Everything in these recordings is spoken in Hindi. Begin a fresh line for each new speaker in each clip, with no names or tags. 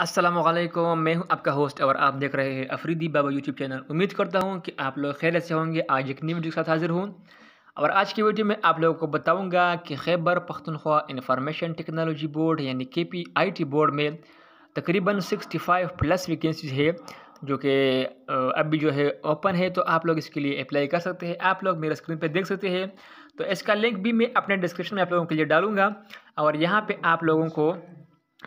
असलम मैं हूं आपका होस्ट और आप देख रहे हैं अफरीदी बाबा यूट्यूब चैनल उम्मीद करता हूं कि आप लोग खैर से होंगे आज एक नई वीडियो के साथ हाजिर हूं और आज की वीडियो में आप लोगों को बताऊंगा कि Khyber Pakhtunkhwa information technology board यानी K P I T board में तकरीबन सिक्सटी फाइव प्लस वैकेंसीज है जो कि अभी जो है ओपन है तो आप लोग इसके लिए अप्लाई कर सकते हैं आप लोग मेरा स्क्रीन पर देख सकते हैं तो इसका लिंक भी मैं अपने डिस्क्रिप्शन में आप लोगों के लिए डालूंगा और यहाँ पर आप लोगों को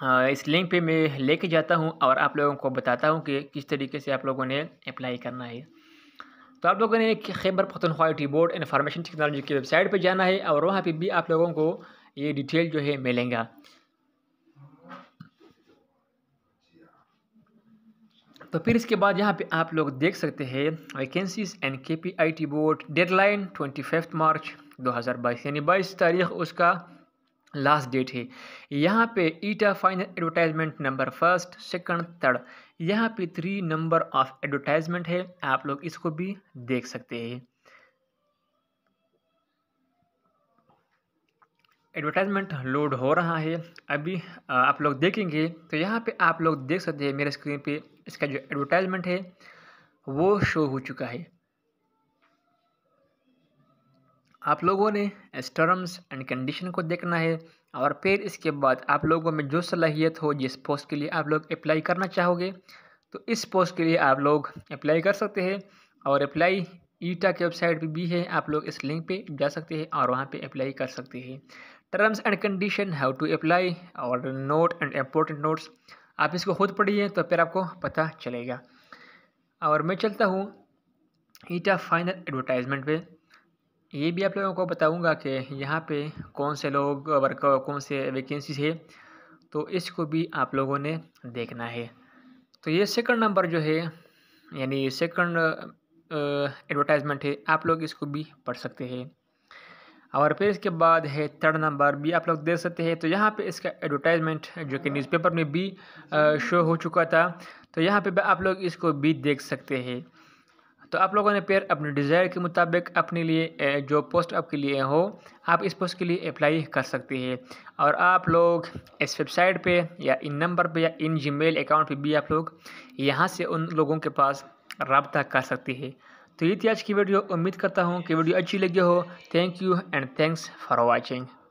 इस लिंक पे मैं लेके जाता हूँ और आप लोगों को बताता हूँ कि किस तरीके से आप लोगों ने अप्लाई करना है तो आप लोगों ने Khyber Pakhtunkhwa T board information technology की वेबसाइट पे जाना है और वहाँ पे भी आप लोगों को ये डिटेल जो है मिलेगा तो फिर इसके बाद यहाँ पे आप लोग देख सकते हैं vacancies and K P I T board deadline twenty fifth March दो हज़ार बाईस यानी बाईस तारीख उसका लास्ट डेट है यहाँ पे ईटा final advertisement number first second third यहाँ पे थ्री नंबर ऑफ एडवर्टाइजमेंट है आप लोग इसको भी देख सकते हैं एडवर्टाइजमेंट लोड हो रहा है अभी आप लोग देखेंगे तो यहाँ पे आप लोग देख सकते हैं मेरे स्क्रीन पे इसका जो एडवर्टाइजमेंट है वो शो हो चुका है आप लोगों ने इस टर्म्स एंड कंडीशन को देखना है और फिर इसके बाद आप लोगों में जो सलाहियत हो जिस पोस्ट के लिए आप लोग अप्लाई करना चाहोगे तो इस पोस्ट के लिए आप लोग अप्लाई कर सकते हैं और अप्लाई ईटा की वेबसाइट पर भी है आप लोग इस लिंक पे जा सकते हैं और वहाँ पे अप्लाई कर सकते हैं terms and condition how to apply और नोट एंड इम्पोर्टेंट नोट्स आप इसको खुद पढ़िए तो फिर आपको पता चलेगा और मैं चलता हूँ ईटा फाइनल एडवर्टाइजमेंट पर ये भी आप लोगों को बताऊंगा कि यहाँ पे कौन से लोग वर्क कौन से वैकेंसी है तो इसको भी आप लोगों ने देखना है तो ये सेकंड नंबर जो है यानी सेकंड एडवर्टाइजमेंट है आप लोग इसको भी पढ़ सकते हैं और फिर इसके बाद है थर्ड नंबर भी आप लोग देख सकते हैं तो यहाँ पे इसका एडवर्टाइजमेंट जो कि न्यूज़पेपर में भी शो हो चुका था तो यहाँ पे आप लोग इसको भी देख सकते हैं तो आप लोगों ने पेयर अपने डिज़ायर के मुताबिक अपने लिए जो पोस्ट आपके लिए हो आप इस पोस्ट के लिए अप्लाई कर सकते हैं और आप लोग इस वेबसाइट पे या इन नंबर पे या इन जीमेल अकाउंट पे भी आप लोग यहाँ से उन लोगों के पास रबता कर सकते हैं तो ये थी आज की वीडियो उम्मीद करता हूँ कि वीडियो अच्छी लगी हो thank you and thanks for watching